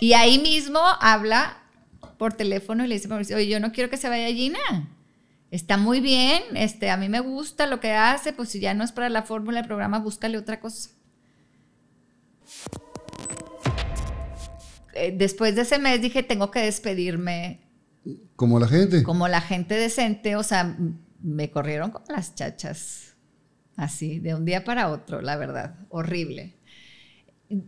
Y ahí mismo habla por teléfono y le dice, oye, yo no quiero que se vaya Gina. Está muy bien, este, a mí me gusta lo que hace, pues si ya no es para la fórmula del programa, búscale otra cosa. Eh, después de ese mes dije, tengo que despedirme. Como la gente. Como la gente decente, o sea, me corrieron como las chachas. Así, de un día para otro, la verdad, horrible.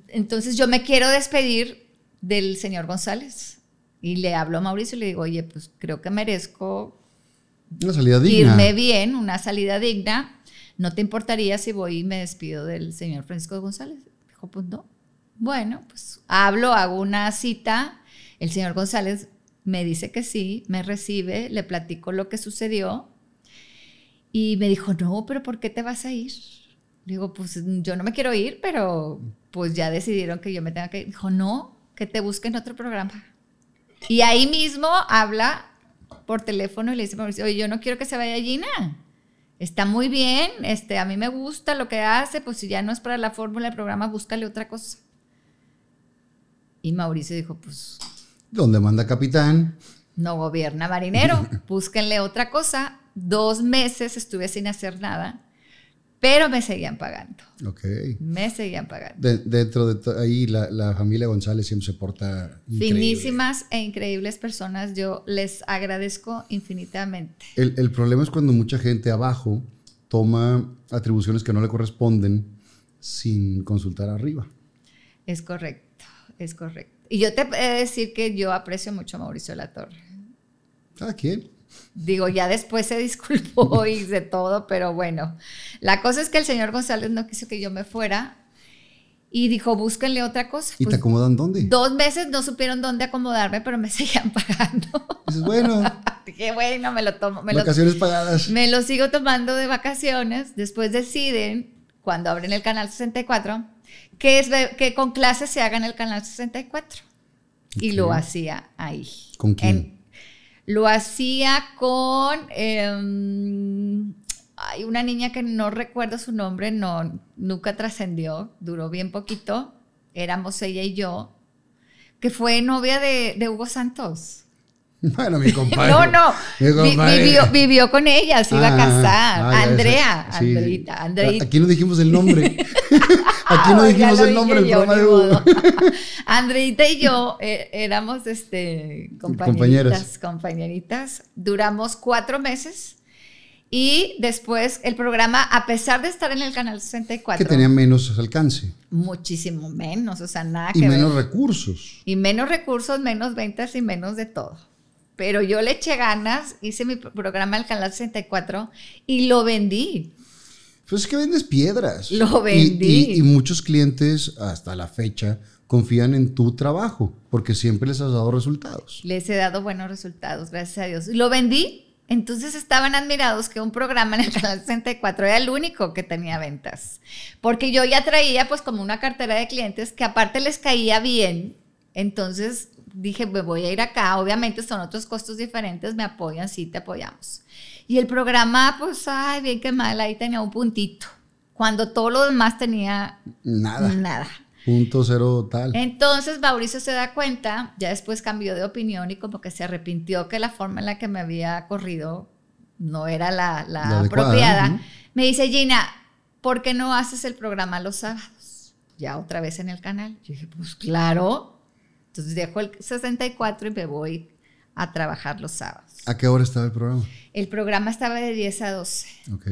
Entonces yo me quiero despedir del señor González. Y le hablo a Mauricio y le digo, oye, pues creo que merezco una salida digna. irme bien, una salida digna. ¿No te importaría si voy y me despido del señor Francisco González? Dijo, pues no. Bueno, pues hablo, hago una cita. El señor González me dice que sí, me recibe, le platico lo que sucedió. Y me dijo, no, pero ¿por qué te vas a ir? Digo, pues yo no me quiero ir, pero pues ya decidieron que yo me tenga que ir. Dijo, no, que te busquen otro programa. Y ahí mismo habla por teléfono y le dice, Mauricio, oye, yo no quiero que se vaya Gina. Está muy bien, este, a mí me gusta lo que hace, pues si ya no es para la fórmula del programa, búscale otra cosa. Y Mauricio dijo, pues... ¿Dónde manda capitán? No gobierna marinero, búsquenle otra cosa. Dos meses estuve sin hacer nada pero me seguían pagando. Ok. Me seguían pagando. dentro de ahí, la, familia González siempre se porta. Increíble. Finísimas e increíbles personas. Yo les agradezco infinitamente. El, problema es cuando mucha gente abajo toma atribuciones que no le corresponden sin consultar arriba. Es correcto, es correcto. Y yo te he decir que yo aprecio mucho a Mauricio Latorre. ¿A quién? Digo, ya después se disculpó y de todo, pero bueno. La cosa es que el señor González no quiso que yo me fuera y dijo, búsquenle otra cosa. ¿Y te pues, acomodan dónde? Dos meses no supieron dónde acomodarme, pero me seguían pagando. bueno. Dije, bueno, me lo tomo. Me vacaciones pagadas. Me lo sigo tomando de vacaciones. Después deciden, cuando abren el canal 64, que, es, que con clases se haga en el canal 64. Y lo hacía ahí. ¿Con quién? Lo hacía con hay em, una niña que no recuerdo su nombre, no, nunca trascendió, duró bien poquito, éramos ella y yo, que fue novia de, Hugo Santos. Bueno, mi compadre. no, no, vivió, con ella, se iba a casar. Andrea, Aquí no dijimos el nombre. Aquí no dijimos el nombre el programa de Andreita y yo eh, éramos este, compañeritas, compañeras. compañeritas. Duramos cuatro meses. Y después el programa, a pesar de estar en el canal 64. Que tenía menos alcance. Muchísimo menos, o sea, nada y que. menos recursos. Y menos recursos, menos ventas y menos de todo. Pero yo le eché ganas, hice mi programa al canal 64 y lo vendí. Entonces pues es que vendes piedras. Lo vendí. Y, muchos clientes hasta la fecha confían en tu trabajo porque siempre les has dado resultados. Les he dado buenos resultados, gracias a Dios. Lo vendí. Entonces estaban admirados que un programa en el canal 64 era el único que tenía ventas, porque yo ya traía pues como una cartera de clientes que aparte les caía bien, entonces dije, me voy a ir acá, obviamente son otros costos diferentes, me apoyan, sí, te apoyamos. Y el programa, pues, ay, bien que mal, ahí tenía un puntito. Cuando todo lo demás tenía nada. Nada. Punto cero total. Entonces Mauricio se da cuenta, ya después cambió de opinión y como que se arrepintió que la forma en la que me había corrido no era la, la, apropiada. Me dice, Gina, ¿por qué no haces el programa los sábados? Ya otra vez en el canal. Yo dije, pues claro. Entonces dejo el 64 y me voy a trabajar los sábados. ¿A qué hora estaba el programa? El programa estaba de 10 a 12.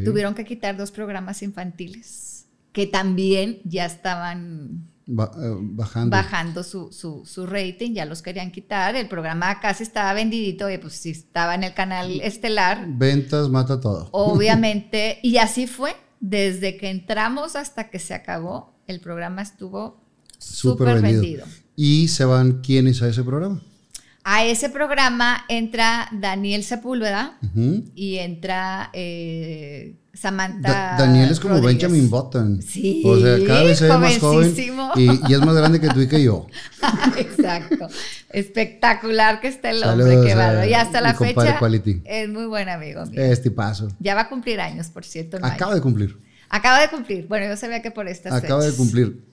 Tuvieron que quitar dos programas infantiles que también ya estaban eh, bajando, su, rating, ya los querían quitar. El programa casi estaba vendidito, y pues estaba en el canal estelar. Ventas mata todo. Obviamente, y así fue. Desde que entramos hasta que se acabó, el programa estuvo súper vendido. ¿Y se van quiénes a ese programa? A ese programa entra Daniel Sepúlveda y entra eh, Samantha. Daniel es como Benjamin Button. Sí, o sea, cada vez es más y, es más grande que tú y que yo. Exacto. Espectacular que esté el hombre, que eh, va. Y hasta la fecha es muy buen amigo. Mío. Este paso. Ya va a cumplir años, por cierto. Acaba de cumplir. Acaba de cumplir. Bueno, yo sabía que por estas Acaba de cumplir.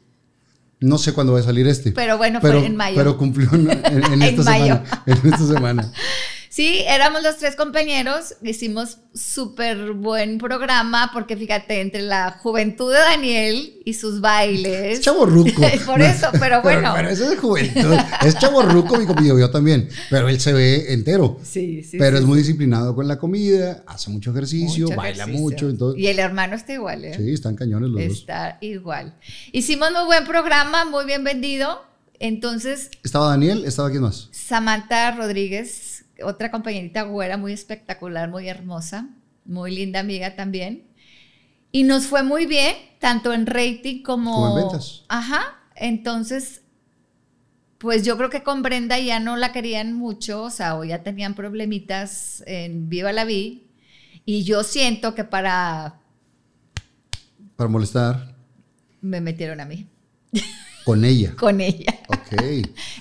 No sé cuándo va a salir este. Pero bueno, fue en mayo. Pero cumplió en, esta semana. En esta semana. Sí, éramos los tres compañeros, hicimos súper buen programa porque fíjate, entre la juventud de Daniel y sus bailes. Es chaborruco. por eso, pero bueno. Pero, es de juventud. Es chaborruco, mi compañero, yo también, pero él se ve entero. Sí, sí. Pero es muy disciplinado con la comida, hace mucho ejercicio, baila mucho. y el hermano está igual, ¿eh? Sí, están cañones los dos. Está igual. Hicimos muy buen programa, muy bien vendido. Entonces. ¿Estaba Daniel? ¿Estaba quién más? Samantha Rodríguez otra compañerita güera muy espectacular, muy hermosa, muy linda amiga también. Y nos fue muy bien, tanto en rating como, en ventas. Ajá, entonces, pues yo creo que con Brenda ya no la querían mucho, o sea, o ya tenían problemitas en Viva la Vi. Y yo siento que para... Para molestar. Me metieron a mí. Con ella. Con ella.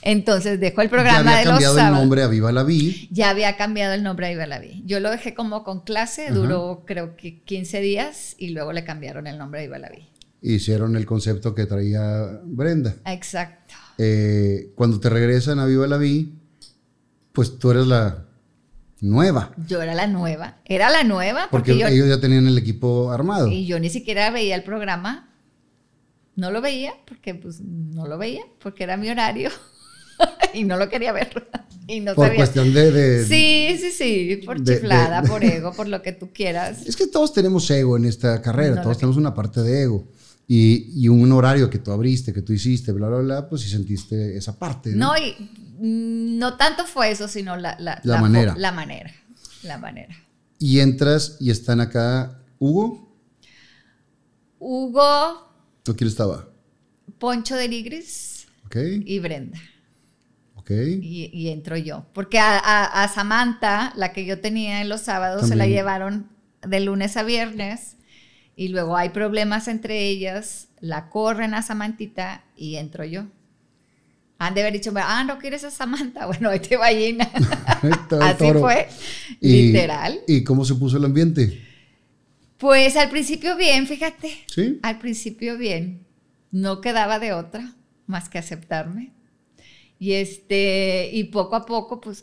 Entonces dejó el programa de los cambiado el nombre a Viva la Vi. Ya había cambiado el nombre a Viva la Vi. Yo lo dejé como con clase, duró creo que 15 días y luego le cambiaron el nombre a Viva la Vi. Hicieron el concepto que traía Brenda. Exacto. Eh, cuando te regresan a Viva la Vi, pues tú eres la nueva. Yo era la nueva. Era la nueva. Porque, ellos ya tenían el equipo armado. Y yo ni siquiera veía el programa no lo veía porque pues no lo veía porque era mi horario y no lo quería ver. Y no por cuestión de, Sí, sí, sí, por chiflada, por ego, por lo que tú quieras. Es que todos tenemos ego en esta carrera, todos tenemos una parte de ego. Y, y, un horario que tú abriste, que tú hiciste, bla, bla, bla, pues si sentiste esa parte. No, y mm, no tanto fue eso, sino la, la, la manera. La manera, la manera. Y entras y están acá Hugo. Hugo, ¿Tú quién estaba? Poncho de Ligris y Brenda. Okay. Y, entro yo. Porque a, Samantha, la que yo tenía en los sábados, se la llevaron de lunes a viernes y luego hay problemas entre ellas, la corren a Samantita y entro yo. Han de haber dicho, ah, no quieres a Samantha, bueno, ahí te este llenar. Así fue, literal. ¿Y cómo se puso el ambiente? Pues al principio bien, fíjate. Sí. Al principio bien. No quedaba de otra más que aceptarme. Y este, y poco a poco, pues,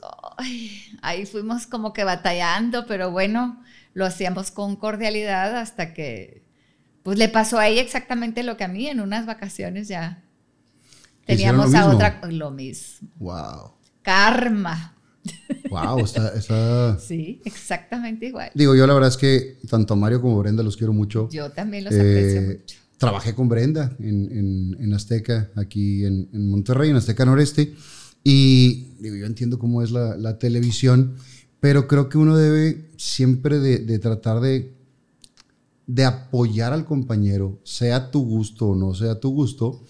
ahí fuimos como que batallando, pero bueno, lo hacíamos con cordialidad hasta que, pues, le pasó ahí exactamente lo que a mí en unas vacaciones ya teníamos a otra lo mismo. Wow. Karma. Wow, está, Sí, exactamente igual. Digo, yo la verdad es que tanto a Mario como a Brenda los quiero mucho. Yo también los aprecio eh, mucho. Trabajé con Brenda en, en, Azteca, aquí en, en, Monterrey, en Azteca Noreste. Y digo, yo entiendo cómo es la, la televisión, pero creo que uno debe siempre de, tratar de, de apoyar al compañero, sea a tu gusto o no sea a tu gusto,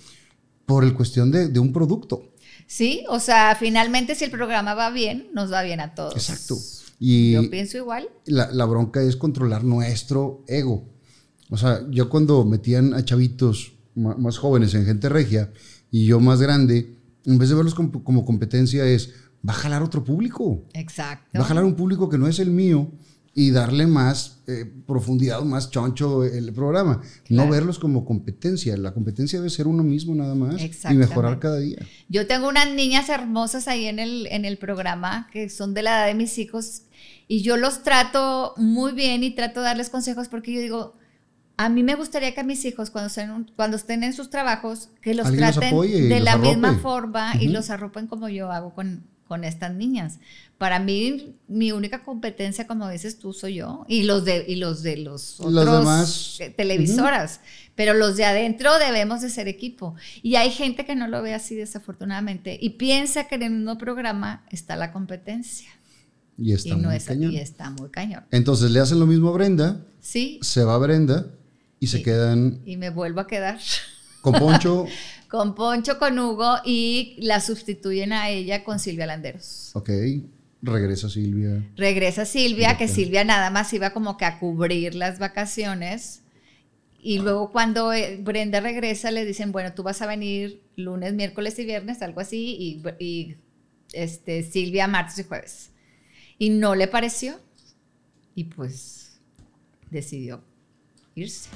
por el cuestión de, de un producto. ¿sí? O sea, finalmente si el programa va bien, nos va bien a todos. Exacto. Y yo pienso igual. La, bronca es controlar nuestro ego. O sea, yo cuando metían a chavitos más jóvenes en gente regia y yo más grande, en vez de verlos como competencia es, va a jalar otro público. Exacto. Va a jalar un público que no es el mío y darle más eh, profundidad, más choncho el programa. No verlos como competencia. La competencia debe ser uno mismo nada más y mejorar cada día. Yo tengo unas niñas hermosas ahí en el, en el programa que son de la edad de mis hijos y yo los trato muy bien y trato de darles consejos porque yo digo, a mí me gustaría que a mis hijos, cuando, cuando estén en sus trabajos, que los traten de la misma forma y los arropen como yo hago con, con estas niñas. Para mí, mi única competencia, como dices tú, soy yo y los de, y los, de los otros demás. Eh, televisoras. Pero los de adentro debemos de ser equipo. Y hay gente que no lo ve así, desafortunadamente, y piensa que en el programa está la competencia. Y está, muy, cañón. Y está muy cañón. Entonces le hacen lo mismo a Brenda. Sí. Se va Brenda y se quedan. Y me vuelvo a quedar. Con Poncho. con Poncho, con Hugo y la sustituyen a ella con Silvia Landeros. Ok. Regresa Silvia. Regresa Silvia, que Silvia nada más iba como que a cubrir las vacaciones. Y luego cuando eh, Brenda regresa, le dicen, bueno, tú vas a venir lunes, miércoles y viernes, algo así, y, y este, Silvia martes y jueves. Y no le pareció. Y pues decidió irse.